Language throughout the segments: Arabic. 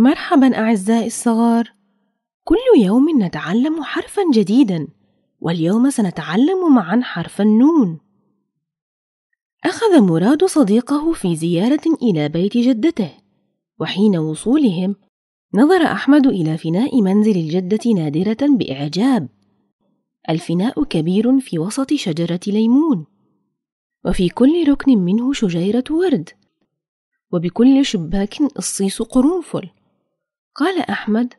مرحبا أعزائي الصغار كل يوم نتعلم حرفا جديدا واليوم سنتعلم معا حرف النون أخذ مراد صديقه في زيارة إلى بيت جدته وحين وصولهم نظر أحمد إلى فناء منزل الجدة نادرة بإعجاب الفناء كبير في وسط شجرة ليمون وفي كل ركن منه شجيرة ورد وبكل شباك قصيص قرنفل قال أحمد: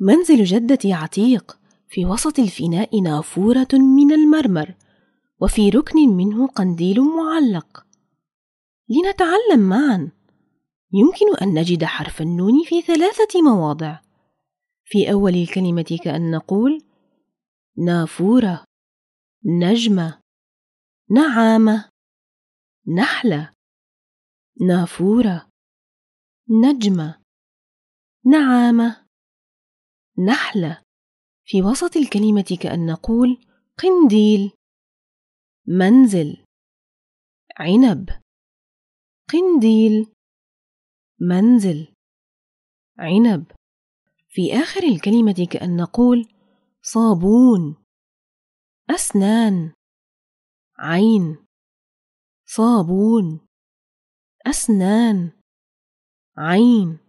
منزل جدتي عتيق، في وسط الفناء نافورة من المرمر، وفي ركن منه قنديل معلق. لنتعلم معا. يمكن أن نجد حرف النون في ثلاثة مواضع. في أول الكلمة كأن نقول: نافورة، نجمة، نعامة، نحلة، نافورة، نجمة. نعامة نحلة في وسط الكلمة كأن نقول قنديل منزل عنب قنديل منزل عنب في آخر الكلمة كأن نقول صابون أسنان عين صابون أسنان عين